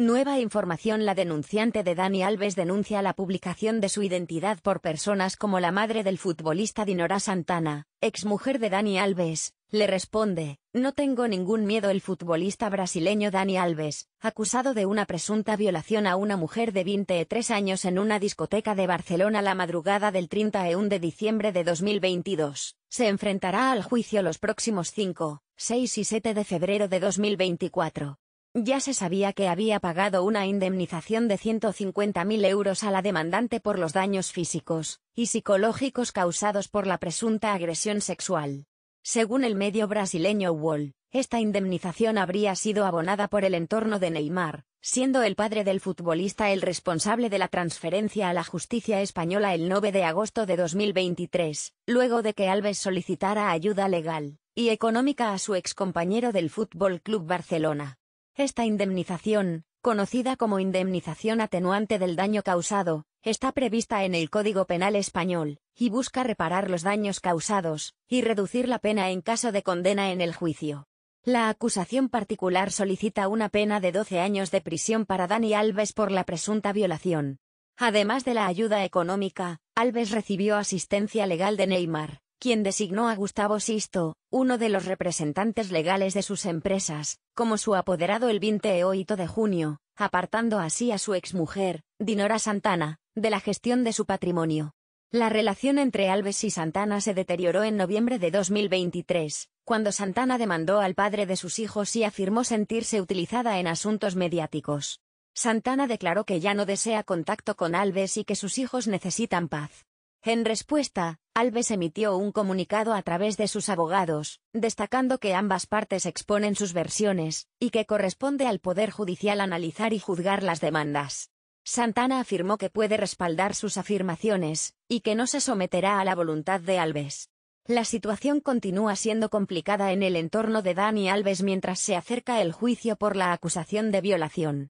Nueva información La denunciante de Dani Alves denuncia la publicación de su identidad por personas como la madre del futbolista Dinora Santana, exmujer de Dani Alves, le responde, no tengo ningún miedo el futbolista brasileño Dani Alves, acusado de una presunta violación a una mujer de 23 años en una discoteca de Barcelona la madrugada del 31 de diciembre de 2022, se enfrentará al juicio los próximos 5, 6 y 7 de febrero de 2024. Ya se sabía que había pagado una indemnización de 150.000 euros a la demandante por los daños físicos y psicológicos causados por la presunta agresión sexual. Según el medio brasileño Wall, esta indemnización habría sido abonada por el entorno de Neymar, siendo el padre del futbolista el responsable de la transferencia a la justicia española el 9 de agosto de 2023, luego de que Alves solicitara ayuda legal y económica a su compañero del Fútbol Club Barcelona. Esta indemnización, conocida como indemnización atenuante del daño causado, está prevista en el Código Penal español, y busca reparar los daños causados, y reducir la pena en caso de condena en el juicio. La acusación particular solicita una pena de 12 años de prisión para Dani Alves por la presunta violación. Además de la ayuda económica, Alves recibió asistencia legal de Neymar, quien designó a Gustavo Sisto, uno de los representantes legales de sus empresas, como su apoderado el 28 de junio, apartando así a su exmujer, Dinora Santana, de la gestión de su patrimonio. La relación entre Alves y Santana se deterioró en noviembre de 2023, cuando Santana demandó al padre de sus hijos y afirmó sentirse utilizada en asuntos mediáticos. Santana declaró que ya no desea contacto con Alves y que sus hijos necesitan paz. En respuesta, Alves emitió un comunicado a través de sus abogados, destacando que ambas partes exponen sus versiones, y que corresponde al Poder Judicial analizar y juzgar las demandas. Santana afirmó que puede respaldar sus afirmaciones, y que no se someterá a la voluntad de Alves. La situación continúa siendo complicada en el entorno de Dani Alves mientras se acerca el juicio por la acusación de violación.